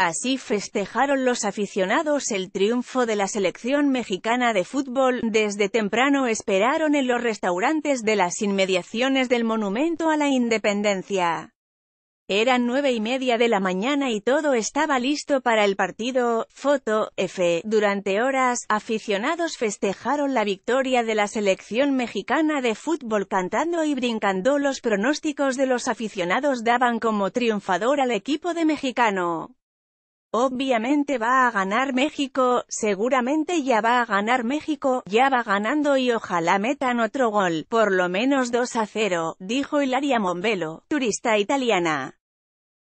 Así festejaron los aficionados el triunfo de la selección mexicana de fútbol, desde temprano esperaron en los restaurantes de las inmediaciones del Monumento a la Independencia. Eran nueve y media de la mañana y todo estaba listo para el partido. Foto, F. Durante horas, aficionados festejaron la victoria de la selección mexicana de fútbol cantando y brincando. Los pronósticos de los aficionados daban como triunfador al equipo de mexicano. Obviamente va a ganar México, seguramente ya va a ganar México, ya va ganando y ojalá metan otro gol, por lo menos 2 a 0, dijo Hilaria Mombelo, turista italiana.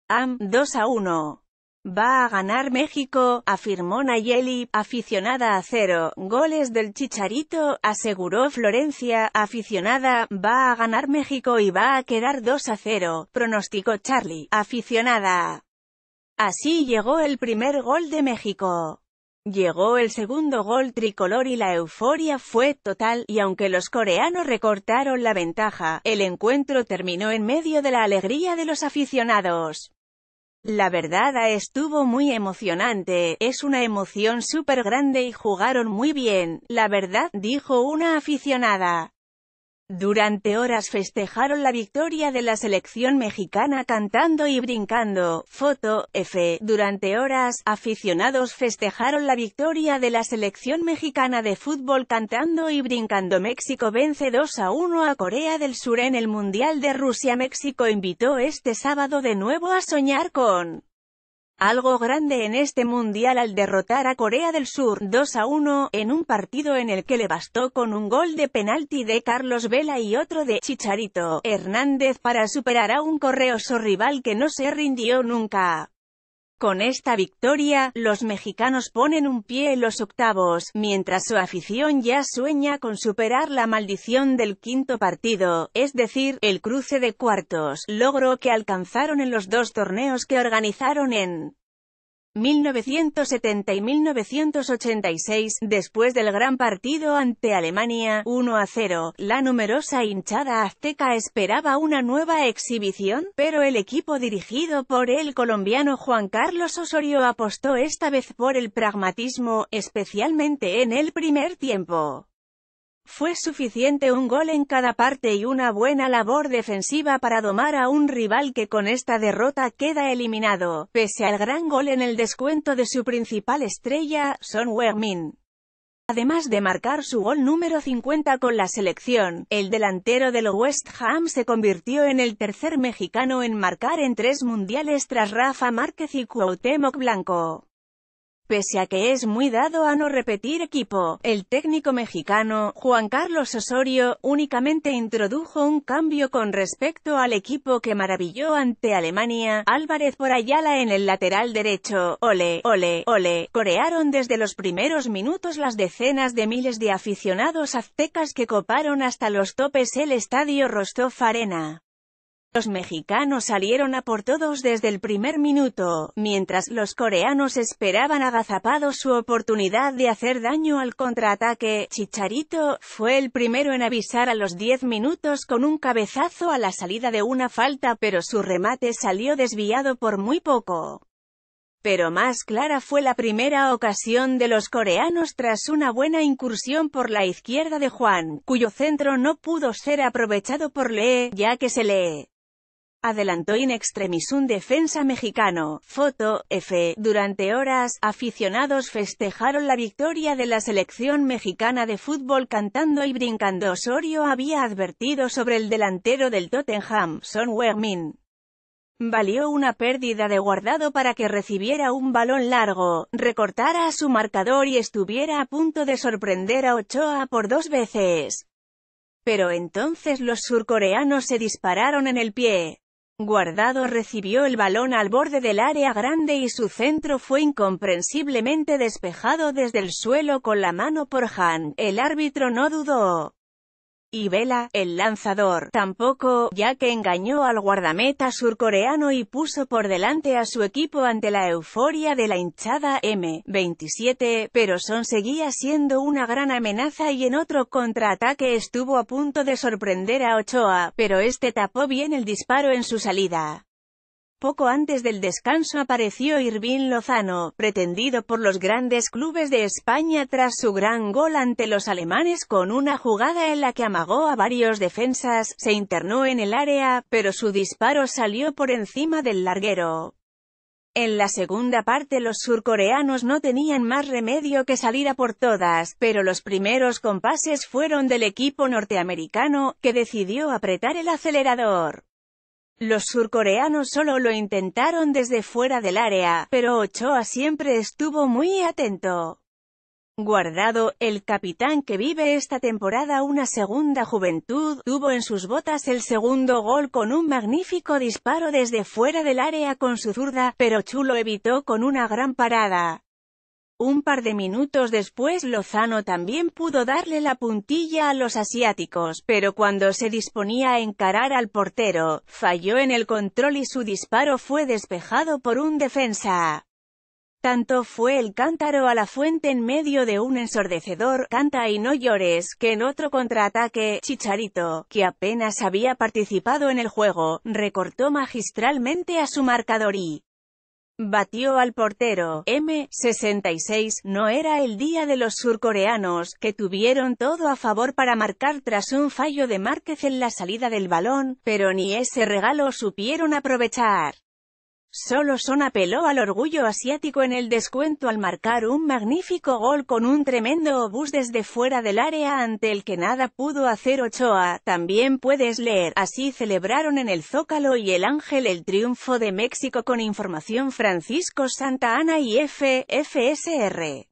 Am, 2 a 1. Va a ganar México, afirmó Nayeli, aficionada a cero, goles del Chicharito, aseguró Florencia, aficionada, va a ganar México y va a quedar 2 a 0, pronosticó Charlie, aficionada. Así llegó el primer gol de México. Llegó el segundo gol tricolor y la euforia fue total, y aunque los coreanos recortaron la ventaja, el encuentro terminó en medio de la alegría de los aficionados. La verdad estuvo muy emocionante, es una emoción súper grande y jugaron muy bien, la verdad, dijo una aficionada. Durante horas festejaron la victoria de la selección mexicana cantando y brincando. Foto, F. Durante horas, aficionados festejaron la victoria de la selección mexicana de fútbol cantando y brincando. México vence 2 a 1 a Corea del Sur en el Mundial de Rusia. México invitó este sábado de nuevo a soñar con algo grande en este mundial al derrotar a Corea del Sur 2 a 1, en un partido en el que le bastó con un gol de penalti de Carlos Vela y otro de Chicharito Hernández para superar a un correoso rival que no se rindió nunca. Con esta victoria, los mexicanos ponen un pie en los octavos, mientras su afición ya sueña con superar la maldición del quinto partido, es decir, el cruce de cuartos, logro que alcanzaron en los dos torneos que organizaron en 1970 y 1986, después del gran partido ante Alemania, 1 a 0, la numerosa hinchada azteca esperaba una nueva exhibición, pero el equipo dirigido por el colombiano Juan Carlos Osorio apostó esta vez por el pragmatismo, especialmente en el primer tiempo. Fue suficiente un gol en cada parte y una buena labor defensiva para domar a un rival que con esta derrota queda eliminado, pese al gran gol en el descuento de su principal estrella, Son heung Además de marcar su gol número 50 con la selección, el delantero del West Ham se convirtió en el tercer mexicano en marcar en tres mundiales tras Rafa Márquez y Cuauhtémoc Blanco. Pese a que es muy dado a no repetir equipo, el técnico mexicano, Juan Carlos Osorio, únicamente introdujo un cambio con respecto al equipo que maravilló ante Alemania, Álvarez por Ayala en el lateral derecho, ole, ole, ole, corearon desde los primeros minutos las decenas de miles de aficionados aztecas que coparon hasta los topes el estadio Rostov Arena. Los mexicanos salieron a por todos desde el primer minuto, mientras los coreanos esperaban agazapados su oportunidad de hacer daño al contraataque. Chicharito fue el primero en avisar a los 10 minutos con un cabezazo a la salida de una falta, pero su remate salió desviado por muy poco. Pero más clara fue la primera ocasión de los coreanos tras una buena incursión por la izquierda de Juan, cuyo centro no pudo ser aprovechado por Lee, ya que se lee adelantó in extremis un defensa mexicano. Foto, F. Durante horas, aficionados festejaron la victoria de la selección mexicana de fútbol cantando y brincando. Osorio había advertido sobre el delantero del Tottenham, Son Heung-min. Valió una pérdida de guardado para que recibiera un balón largo, recortara a su marcador y estuviera a punto de sorprender a Ochoa por dos veces. Pero entonces los surcoreanos se dispararon en el pie. Guardado recibió el balón al borde del área grande y su centro fue incomprensiblemente despejado desde el suelo con la mano por Han. El árbitro no dudó y Vela, el lanzador, tampoco, ya que engañó al guardameta surcoreano y puso por delante a su equipo ante la euforia de la hinchada M27, pero Son seguía siendo una gran amenaza y en otro contraataque estuvo a punto de sorprender a Ochoa, pero este tapó bien el disparo en su salida. Poco antes del descanso apareció Irvin Lozano, pretendido por los grandes clubes de España tras su gran gol ante los alemanes con una jugada en la que amagó a varios defensas, se internó en el área, pero su disparo salió por encima del larguero. En la segunda parte los surcoreanos no tenían más remedio que salir a por todas, pero los primeros compases fueron del equipo norteamericano, que decidió apretar el acelerador. Los surcoreanos solo lo intentaron desde fuera del área, pero Ochoa siempre estuvo muy atento. Guardado, el capitán que vive esta temporada una segunda juventud, tuvo en sus botas el segundo gol con un magnífico disparo desde fuera del área con su zurda, pero Chulo evitó con una gran parada. Un par de minutos después Lozano también pudo darle la puntilla a los asiáticos, pero cuando se disponía a encarar al portero, falló en el control y su disparo fue despejado por un defensa. Tanto fue el cántaro a la fuente en medio de un ensordecedor canta y no llores que en otro contraataque, Chicharito, que apenas había participado en el juego, recortó magistralmente a su marcador y Batió al portero, M66, no era el día de los surcoreanos, que tuvieron todo a favor para marcar tras un fallo de Márquez en la salida del balón, pero ni ese regalo supieron aprovechar. Solo Son apeló al orgullo asiático en el descuento al marcar un magnífico gol con un tremendo obús desde fuera del área ante el que nada pudo hacer Ochoa, también puedes leer, así celebraron en el Zócalo y el Ángel el triunfo de México con información Francisco Santa Ana y FFSR.